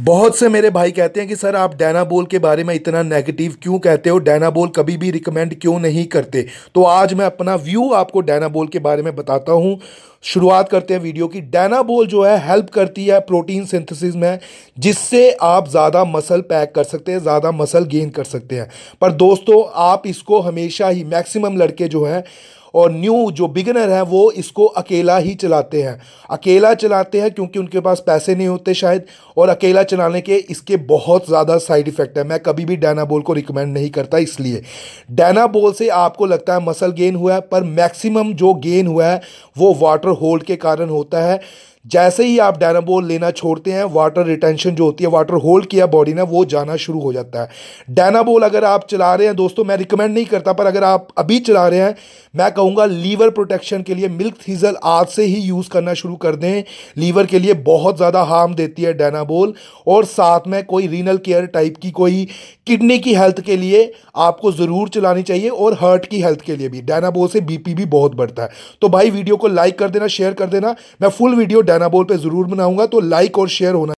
बहुत से मेरे भाई कहते हैं कि सर आप डैनाबोल के बारे में इतना नेगेटिव क्यों कहते हो डैनाबोल कभी भी रिकमेंड क्यों नहीं करते तो आज मैं अपना व्यू आपको डैनाबोल के बारे में बताता हूँ शुरुआत करते हैं वीडियो की डैनाबोल जो है हेल्प करती है प्रोटीन सिंथेसिस में जिससे आप ज़्यादा मसल पैक कर सकते हैं ज़्यादा मसल गेन कर सकते हैं पर दोस्तों आप इसको हमेशा ही मैक्सिमम लड़के जो हैं और न्यू जो बिगिनर हैं वो इसको अकेला ही चलाते हैं अकेला चलाते हैं क्योंकि उनके पास पैसे नहीं होते शायद और अकेला चलाने के इसके बहुत ज़्यादा साइड इफ़ेक्ट है मैं कभी भी डैनाबोल को रिकमेंड नहीं करता इसलिए डैनाबोल से आपको लगता है मसल गेन हुआ है पर मैक्सिमम जो गेन हुआ है वो वाटर होल्ड के कारण होता है जैसे ही आप डायनाबोल लेना छोड़ते हैं वाटर रिटेंशन जो होती है वाटर होल्ड किया बॉडी ने वो जाना शुरू हो जाता है डायनाबोल अगर आप चला रहे हैं दोस्तों मैं रिकमेंड नहीं करता पर अगर आप अभी चला रहे हैं मैं कहूँगा लीवर प्रोटेक्शन के लिए मिल्क थीजल आज से ही यूज़ करना शुरू कर दें लीवर के लिए बहुत ज़्यादा हार्म देती है डायनाबोल और साथ में कोई रीनल केयर टाइप की कोई किडनी की हेल्थ के लिए आपको ज़रूर चलानी चाहिए और हार्ट की हेल्थ के लिए भी डायनाबोल से बीपी भी बहुत बढ़ता है तो भाई वीडियो को लाइक कर देना शेयर कर देना मैं फुल वीडियो डायनाबोल पर ज़रूर बनाऊंगा तो लाइक और शेयर होना